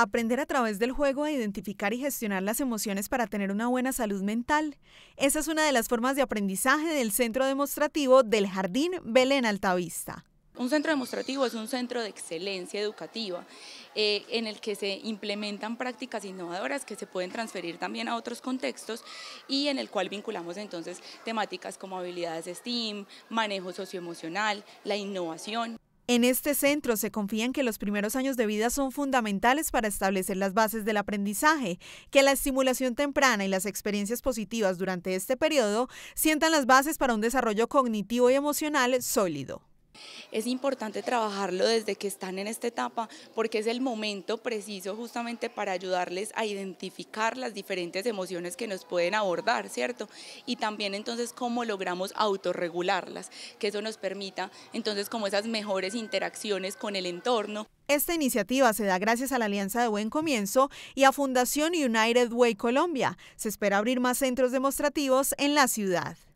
Aprender a través del juego a identificar y gestionar las emociones para tener una buena salud mental. Esa es una de las formas de aprendizaje del centro demostrativo del Jardín Belén Altavista. Un centro demostrativo es un centro de excelencia educativa eh, en el que se implementan prácticas innovadoras que se pueden transferir también a otros contextos y en el cual vinculamos entonces temáticas como habilidades STEAM, manejo socioemocional, la innovación. En este centro se confían que los primeros años de vida son fundamentales para establecer las bases del aprendizaje, que la estimulación temprana y las experiencias positivas durante este periodo sientan las bases para un desarrollo cognitivo y emocional sólido. Es importante trabajarlo desde que están en esta etapa porque es el momento preciso justamente para ayudarles a identificar las diferentes emociones que nos pueden abordar, ¿cierto? Y también entonces cómo logramos autorregularlas, que eso nos permita entonces como esas mejores interacciones con el entorno. Esta iniciativa se da gracias a la Alianza de Buen Comienzo y a Fundación United Way Colombia. Se espera abrir más centros demostrativos en la ciudad.